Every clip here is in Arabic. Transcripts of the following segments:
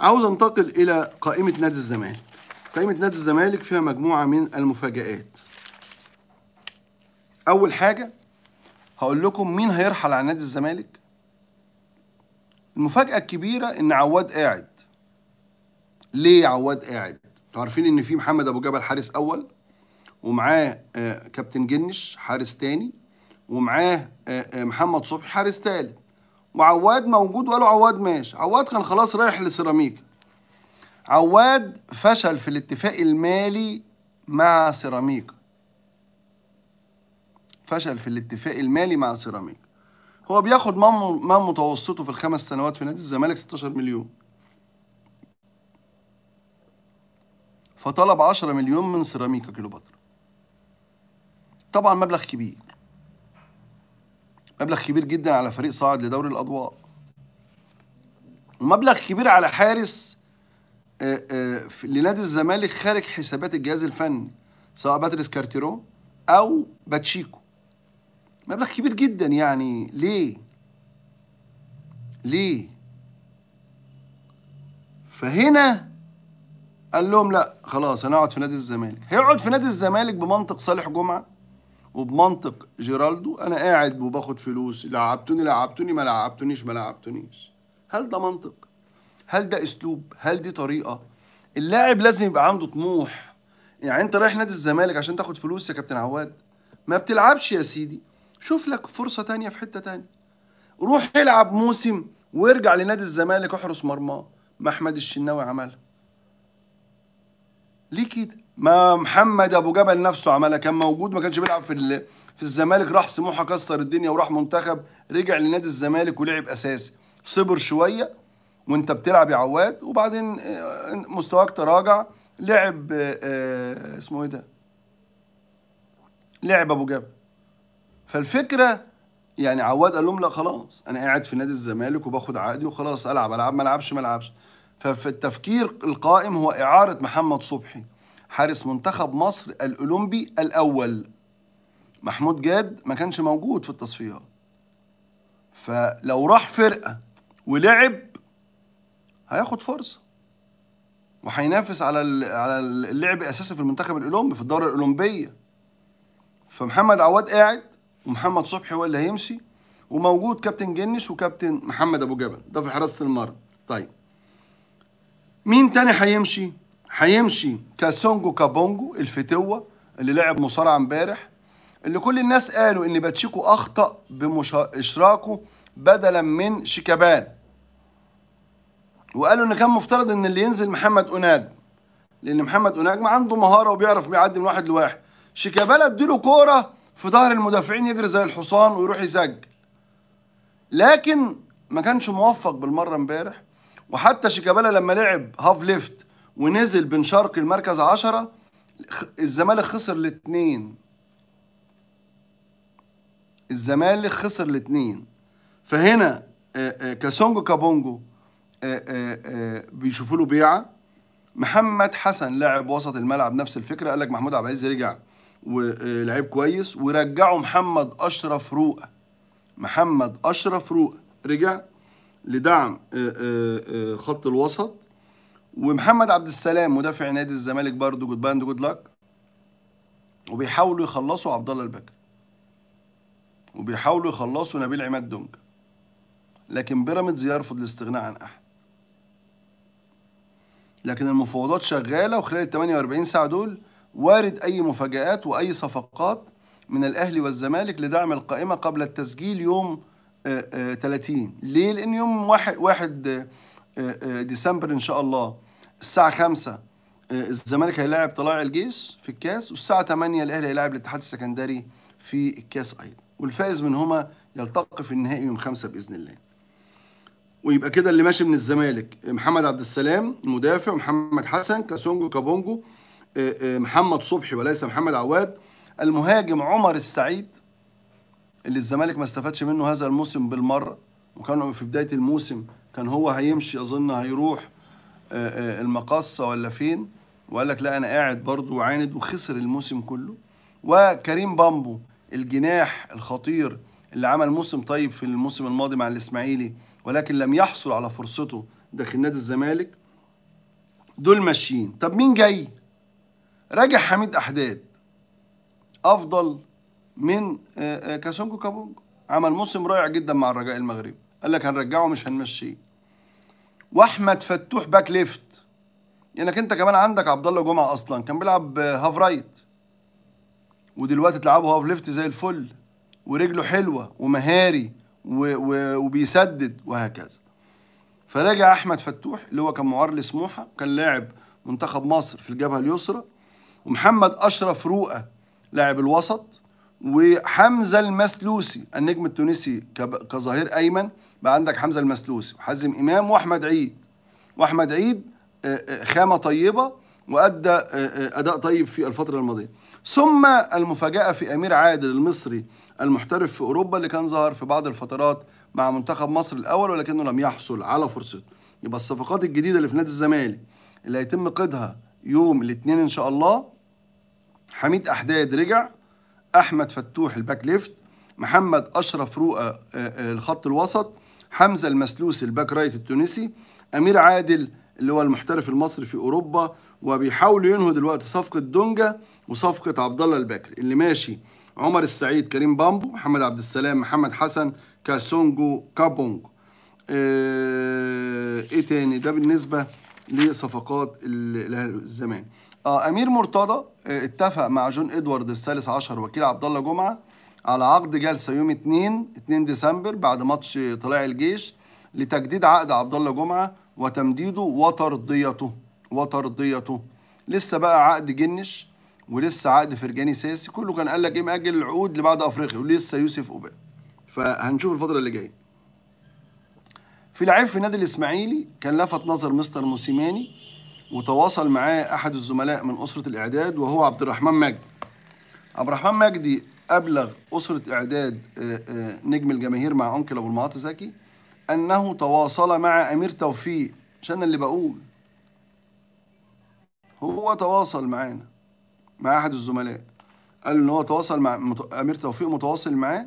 عاوز انتقل الى قائمه نادي الزمالك قائمه نادي الزمالك فيها مجموعه من المفاجات اول حاجه هقول لكم مين هيرحل عن نادي الزمالك المفاجاه الكبيره ان عواد قاعد ليه عواد قاعد انتوا عارفين ان في محمد ابو جبل حارس اول ومعاه آه، كابتن جنش حارس تاني ومعاه آه، آه، محمد صبحي حارس تالت وعواد موجود وقالوا عواد ماشي عواد كان خلاص رايح لسيراميكا عواد فشل في الاتفاق المالي مع سيراميكا فشل في الاتفاق المالي مع سيراميكا هو بياخد ما متوسطه في الخمس سنوات في نادي الزمالك 16 مليون فطلب 10 مليون من سيراميكا كيلوباترا طبعا مبلغ كبير مبلغ كبير جدا على فريق صاعد لدوري الأضواء ومبلغ كبير على حارس آه، آه، لنادي الزمالك خارج حسابات الجهاز الفني سواء باتريس كارتيرو أو باتشيكو مبلغ كبير جدا يعني ليه ليه فهنا قال لهم لا خلاص هنقعد في نادي الزمالك هيقعد في نادي الزمالك بمنطق صالح جمعه وبمنطق جيرالدو انا قاعد وباخد فلوس لعبتوني لعبتوني ما لعبتونيش ما لعبتونيش هل ده منطق هل ده اسلوب هل دي طريقه اللاعب لازم يبقى عنده طموح يعني انت رايح نادي الزمالك عشان تاخد فلوس يا كابتن عواد ما بتلعبش يا سيدي شوف لك فرصه تانية في حته تانية روح العب موسم وارجع لنادي الزمالك احرس مرماه ما احمد الشناوي عملها ليه كده ما محمد ابو جبل نفسه عملها كان موجود ما كانش بيلعب في ال... في الزمالك راح سموحه كسر الدنيا وراح منتخب رجع لنادي الزمالك ولعب اساسي صبر شويه وانت بتلعب يا عواد وبعدين آه، مستواك تراجع لعب آه، آه، اسمه ايه ده لعب ابو جبل فالفكره يعني عواد قال لهم لا خلاص انا قاعد في نادي الزمالك وباخد عقدي وخلاص العب العب ما العبش ما العبش فالتفكير القائم هو اعاره محمد صبحي حارس منتخب مصر الأولمبي الأول محمود جاد ما كانش موجود في التصفيات فلو راح فرقة ولعب هياخد فرصة وهينافس على على اللعب اساسي في المنتخب الأولمبي في الدورة الأولمبية فمحمد عواد قاعد ومحمد صبحي هو اللي هيمشي وموجود كابتن جنش وكابتن محمد أبو جبل ده في حراسة المرمى طيب مين تاني هيمشي؟ هيمشي كاسونجو كابونجو الفتوة اللي لعب مصارعة امبارح اللي كل الناس قالوا ان باتشيكو اخطأ باشراكه بدلا من شيكابال وقالوا ان كان مفترض ان اللي ينزل محمد اوناد لان محمد اوناد ما عنده مهاره وبيعرف بيعدي من واحد لواحد شيكابالا اديله كوره في ظهر المدافعين يجري زي الحصان ويروح يسجل لكن ما كانش موفق بالمره امبارح وحتى شيكابالا لما لعب هاف ليفت ونزل بن شرقي المركز 10 الزمالك خسر الاثنين الزمالك خسر الاثنين فهنا آه، آه، كاسونجو كابونجو آه، بيشوفوا له بيعه محمد حسن لاعب وسط الملعب نفس الفكره قال لك محمود عبد العزيز رجع ولعيب كويس ورجعوا محمد اشرف روقه محمد اشرف روقه رجع لدعم خط الوسط ومحمد عبد السلام مدافع نادي الزمالك برضه جود باند جود لك وبيحاولوا يخلصوا عبد الله البكر وبيحاولوا يخلصوا نبيل عماد دونج لكن بيراميدز يرفض الاستغناء عن احد لكن المفاوضات شغاله وخلال ال 48 ساعه دول وارد اي مفاجآت واي صفقات من الاهلي والزمالك لدعم القائمه قبل التسجيل يوم 30 آه، آه، ليه لان يوم 1 1 آه، ديسمبر ان شاء الله الساعه 5 آه، الزمالك هيلاعب طلائع الجيش في الكاس والساعه 8 الاهلي هيلاعب الاتحاد السكندري في الكاس ايضا والفائز منهما يلتقي في النهائي يوم 5 باذن الله ويبقى كده اللي ماشي من الزمالك آه، محمد عبد السلام المدافع محمد حسن كاسونجو كابونجو آه، محمد صبحي وليس محمد عواد المهاجم عمر السعيد اللي الزمالك ما استفادش منه هذا الموسم بالمره وكان في بدايه الموسم كان هو هيمشي اظن هيروح آه، آه، المقاصة ولا فين وقال لك لا أنا قاعد برضو وعاند وخسر الموسم كله وكريم بامبو الجناح الخطير اللي عمل موسم طيب في الموسم الماضي مع الإسماعيلي ولكن لم يحصل على فرصته داخل نادي الزمالك دول ماشيين طب مين جاي راجع حميد أحداد أفضل من آه، كاسونجو كابونجو عمل موسم رائع جدا مع الرجاء المغربي قال لك هنرجعه مش هنمشيه واحمد فتوح باك ليفت لانك يعني انت كمان عندك عبد الله جمعه اصلا كان بيلعب هاف رايت ودلوقتي تلعبه هاف ليفت زي الفل ورجله حلوه ومهاري و و وبيسدد وهكذا فرجع احمد فتوح اللي هو كان معار لسموحه كان لاعب منتخب مصر في الجبهه اليسرى ومحمد اشرف روقه لاعب الوسط وحمزه المسلوسي النجم التونسي كظهير ايمن بقى عندك حمزه المسلوسي وحازم امام واحمد عيد واحمد عيد خامه طيبه وادى اداء طيب في الفتره الماضيه ثم المفاجاه في امير عادل المصري المحترف في اوروبا اللي كان ظهر في بعض الفترات مع منتخب مصر الاول ولكنه لم يحصل على فرصته يبقى الصفقات الجديده اللي في نادي الزمالك اللي هيتم قيدها يوم الاثنين ان شاء الله حميد احداد رجع احمد فتوح الباك ليفت محمد اشرف رؤى آه، آه، الخط الوسط حمزه المسلوسي الباك رايت التونسي امير عادل اللي هو المحترف المصري في اوروبا وبيحاولوا ينهوا دلوقتي صفقه دونجا وصفقه عبد الله البكر اللي ماشي عمر السعيد كريم بامبو محمد عبد السلام محمد حسن كاسونجو كابونج آه، ايه تاني ده بالنسبه لصفقات الزمان آه، امير مرتضى آه، اتفق مع جون ادوارد الثالث عشر وكيل عبد الله جمعه على عقد جلسه يوم 2 2 ديسمبر بعد ماتش طلائع الجيش لتجديد عقد عبد الله جمعه وتمديده وترضيته وترضيته لسه بقى عقد جنش ولسه عقد فرجاني ساسي كله كان قال لك ايه ماجل العقود بعد افريقيا ولسه يوسف اوبان فهنشوف الفتره اللي جايه في لعيب في النادي الاسماعيلي كان لفت نظر مستر موسيماني وتواصل معاه احد الزملاء من اسره الاعداد وهو عبد الرحمن مجدي عبد الرحمن مجدي ابلغ اسره اعداد آه، آه، نجم الجماهير مع انكل ابو المعاطي زكي انه تواصل مع امير توفيق مش انا اللي بقول هو تواصل معانا مع احد الزملاء قال ان هو تواصل مع امير توفيق متواصل معاه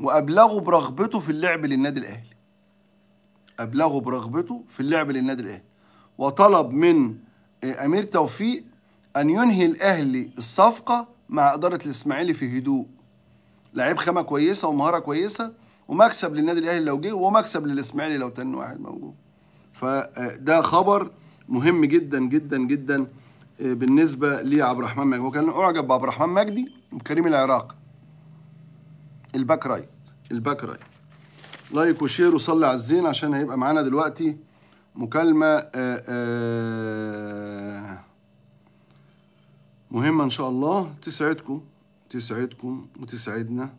وابلغه برغبته في اللعب للنادي الاهلي ابلغه برغبته في اللعب للنادي الاهلي وطلب من آه، أمير توفيق أن ينهي الأهلي الصفقة مع إدارة الإسماعيلي في هدوء لعيب خامة كويسة ومهارة كويسة ومكسب للنادي الأهلي لو جه ومكسب للإسماعيلي لو تاني واحد موجود فده آه، خبر مهم جدا جدا جدا آه، بالنسبة لعبد الرحمن مجدي هو كان أعجب بعبد الرحمن مجدي وكريم العراق الباك رايت الباك رايت لايك وشير وصلي على الزين عشان هيبقى معانا دلوقتي مكالمة آه، آه، مهمة إن شاء الله تسعدكم تسعدكم وتسعدنا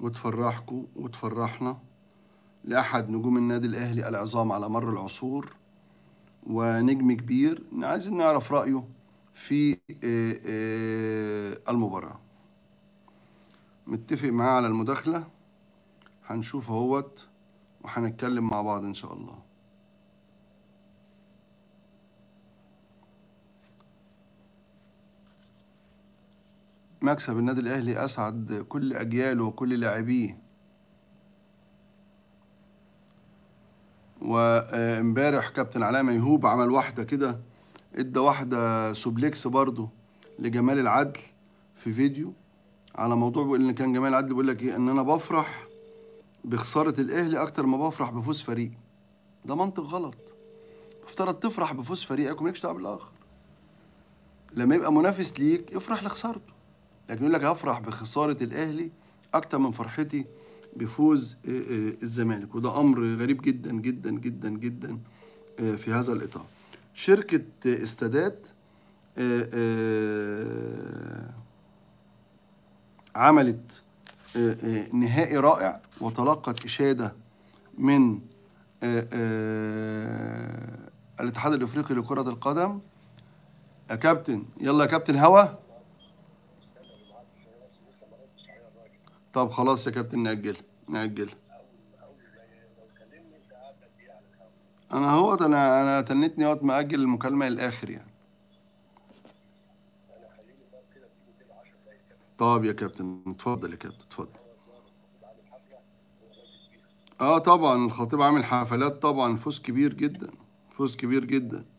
وتفرحكم وتفرحنا لأحد نجوم النادي الأهلي العظام على مر العصور ونجم كبير عايزين نعرف رأيه في آه، المباراة متفق معاه على المداخلة هنشوف اهوت وهنتكلم مع بعض إن شاء الله مكسب النادي الأهلي أسعد كل أجياله وكل لاعبيه وامبارح كابتن علاء ميهوب عمل واحدة كده ادى واحدة سوبليكس برضه لجمال العدل في فيديو على موضوع بيقول ان كان جمال العدل بيقول لك ايه ان انا بفرح بخسارة الأهلي أكتر ما بفرح بفوز فريقي ده منطق غلط افترض تفرح بفوز فريقك ومالكش دعوه بالاخر لما يبقى منافس ليك افرح لخسارته لكن يقول لك هفرح بخساره الاهلي اكتر من فرحتي بفوز آه، آه، الزمالك وده امر غريب جدا جدا جدا جدا آه، في هذا الاطار شركه استادات عملت نهائي رائع وتلقت اشاده من الاتحاد الافريقي لكره القدم يا كابتن يلا يا كابتن هوا طب خلاص يا كابتن نأجل نأجل انا اهوت انا انا تنتني اهوت مأجل المكالمة للآخر يعني طب يا كابتن اتفضل يا كابتن اتفضل اه طبعا الخطيب عامل حفلات طبعا فوز كبير جدا فوز كبير جدا